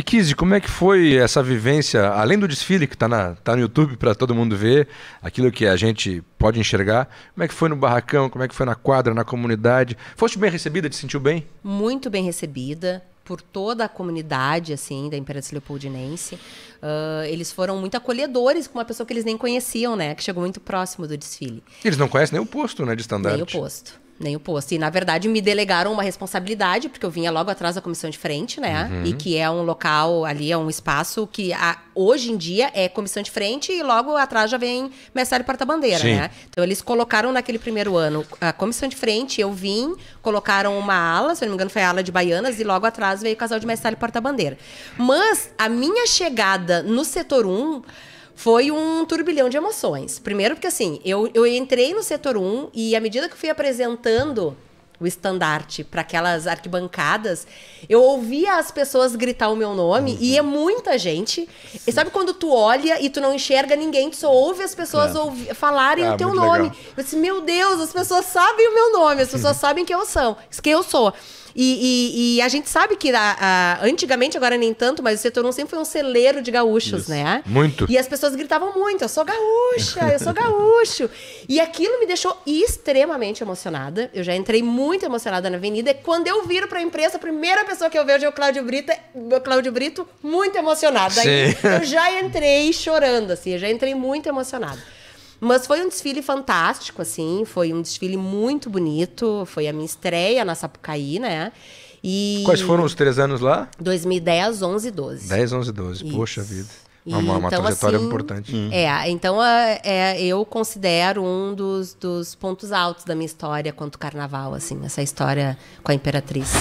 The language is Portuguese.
E Kizzy, como é que foi essa vivência, além do desfile que está tá no YouTube para todo mundo ver, aquilo que a gente pode enxergar, como é que foi no barracão, como é que foi na quadra, na comunidade? Foste bem recebida, te sentiu bem? Muito bem recebida por toda a comunidade, assim, da Imperatriz Leopoldinense. Uh, eles foram muito acolhedores com uma pessoa que eles nem conheciam, né? Que chegou muito próximo do desfile. Eles não conhecem nem o posto, né, de estandarte. Nem o posto nem o posto. E, na verdade, me delegaram uma responsabilidade, porque eu vinha logo atrás da comissão de frente, né? Uhum. E que é um local ali, é um espaço que a, hoje em dia é comissão de frente e logo atrás já vem mestre porta-bandeira, né? Então, eles colocaram naquele primeiro ano a comissão de frente, eu vim, colocaram uma ala, se eu não me engano foi a ala de baianas, e logo atrás veio o casal de mestre porta-bandeira. Mas a minha chegada no setor 1... Um, foi um turbilhão de emoções. Primeiro, porque assim, eu, eu entrei no setor 1 e à medida que eu fui apresentando o estandarte para aquelas arquibancadas, eu ouvia as pessoas gritar o meu nome uhum. e é muita gente. Sim. E sabe quando tu olha e tu não enxerga ninguém, tu só ouve as pessoas claro. ouvi, falarem ah, o teu nome. Legal. Eu disse, meu Deus, as pessoas sabem o meu nome, as pessoas sabem quem eu sou, quem eu sou. E, e, e a gente sabe que a, a, antigamente, agora nem tanto, mas o setor não sempre foi um celeiro de gaúchos, Isso. né? Muito. E as pessoas gritavam muito: eu sou gaúcha, eu sou gaúcho. e aquilo me deixou extremamente emocionada. Eu já entrei muito emocionada na avenida. E quando eu viro para a imprensa, a primeira pessoa que eu vejo é o Cláudio Brito, Cláudio Brito muito emocionado. eu já entrei chorando, assim, eu já entrei muito emocionada. Mas foi um desfile fantástico, assim. Foi um desfile muito bonito. Foi a minha estreia na Sapucaí, né? E... Quais foram os três anos lá? 2010, 11 e 12. 10, 11 e 12. Isso. Poxa vida. E, uma, uma então, trajetória assim, importante. Uhum. É, então é, eu considero um dos, dos pontos altos da minha história quanto carnaval, assim, essa história com a Imperatriz.